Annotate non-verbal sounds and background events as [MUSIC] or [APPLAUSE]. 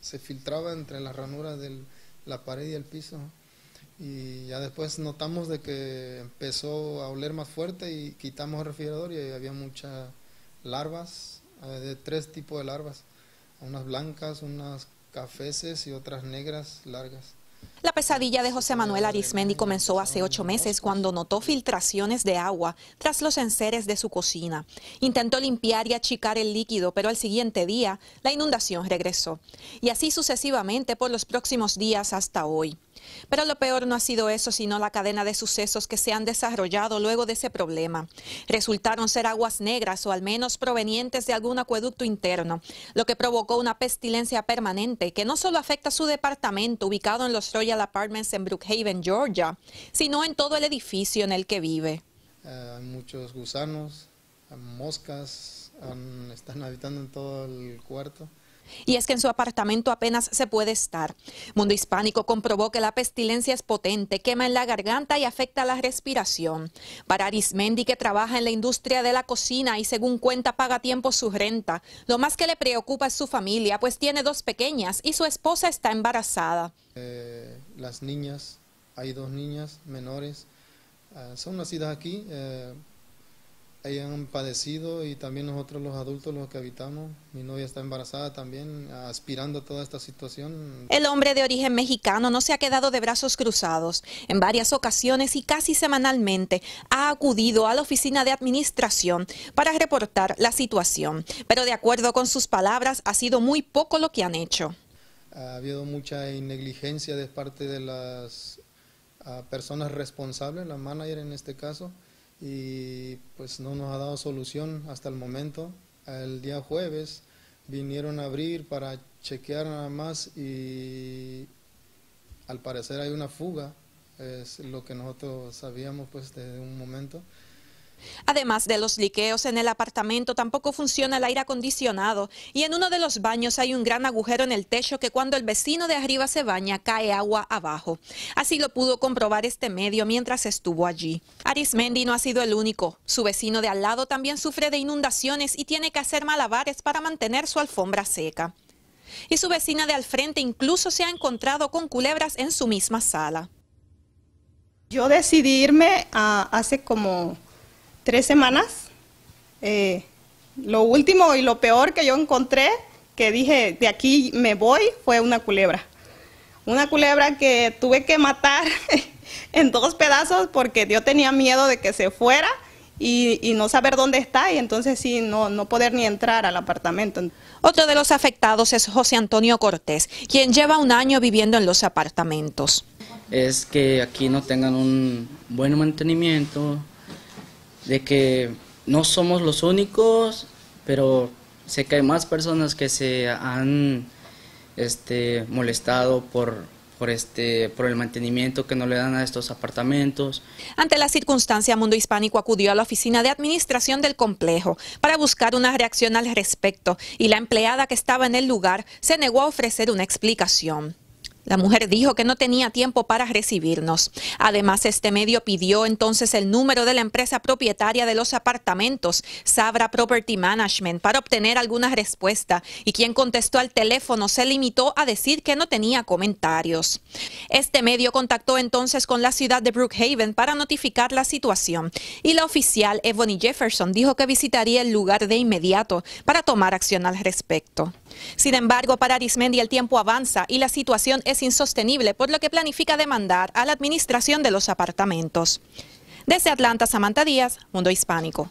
se filtraba entre las ranuras de la pared y el piso. Y ya después notamos de que empezó a oler más fuerte y quitamos el refrigerador y había muchas larvas, eh, de tres tipos de larvas, unas blancas, unas cafeces y otras negras largas. La pesadilla de José Manuel Arismendi comenzó hace ocho meses cuando notó filtraciones de agua tras los enseres de su cocina. Intentó limpiar y achicar el líquido, pero al siguiente día la inundación regresó. Y así sucesivamente por los próximos días hasta hoy. Pero lo peor no ha sido eso, sino la cadena de sucesos que se han desarrollado luego de ese problema. Resultaron ser aguas negras o al menos provenientes de algún acueducto interno, lo que provocó una pestilencia permanente que no solo afecta a su departamento ubicado en los Royal Apartments en Brookhaven, Georgia, sino en todo el edificio en el que vive. Eh, hay muchos gusanos, moscas, están habitando en todo el cuarto. Y es que en su apartamento apenas se puede estar. Mundo Hispánico comprobó que la pestilencia es potente, quema en la garganta y afecta la respiración. Para Arismendi, que trabaja en la industria de la cocina y según cuenta paga tiempo su renta, lo más que le preocupa es su familia, pues tiene dos pequeñas y su esposa está embarazada. Eh, las niñas, hay dos niñas menores, ah, son nacidas aquí. Eh, hayan padecido y también nosotros los adultos, los que habitamos. Mi novia está embarazada también, aspirando a toda esta situación. El hombre de origen mexicano no se ha quedado de brazos cruzados. En varias ocasiones y casi semanalmente ha acudido a la oficina de administración para reportar la situación. Pero de acuerdo con sus palabras, ha sido muy poco lo que han hecho. Ha habido mucha negligencia de parte de las ah, personas responsables, la manager en este caso, y pues no nos ha dado solución hasta el momento. El día jueves vinieron a abrir para chequear nada más y al parecer hay una fuga, es lo que nosotros sabíamos pues desde un momento. Además de los liqueos en el apartamento, tampoco funciona el aire acondicionado y en uno de los baños hay un gran agujero en el techo que cuando el vecino de arriba se baña cae agua abajo. Así lo pudo comprobar este medio mientras estuvo allí. Arismendi no ha sido el único. Su vecino de al lado también sufre de inundaciones y tiene que hacer malabares para mantener su alfombra seca. Y su vecina de al frente incluso se ha encontrado con culebras en su misma sala. Yo decidí irme a, hace como tres semanas. Eh, lo último y lo peor que yo encontré, que dije de aquí me voy, fue una culebra. Una culebra que tuve que matar [LAUGHS] en dos pedazos porque yo tenía miedo de que se fuera y, no saber dónde está y entonces sí, no, no poder ni entrar al apartamento. Otro de los afectados es José Antonio Cortés, quien lleva un año viviendo en los apartamentos. Es que aquí no tengan un buen mantenimiento, de que no somos los únicos, pero sé que hay más personas que se han este, molestado por, por, este, por el mantenimiento que no le dan a estos apartamentos. Ante la circunstancia, Mundo Hispánico acudió a la oficina de administración del complejo para buscar una reacción al respecto y la empleada que estaba en el lugar se negó a ofrecer una explicación. La mujer dijo que no tenía tiempo para recibirnos. Además, este medio pidió entonces el número de la empresa propietaria de los apartamentos, Sabra Property Management, para obtener alguna respuesta y quien contestó al teléfono se limitó a decir que no tenía comentarios. Este medio contactó entonces con la ciudad de Brookhaven para notificar la situación y la oficial Ebony Jefferson dijo que visitaría el lugar de inmediato para tomar acción al respecto. Sin embargo, para Arismendi el tiempo avanza y la situación es insostenible, por lo que planifica demandar a la administración de los apartamentos. Desde Atlanta, Samantha Díaz, Mundo Hispánico.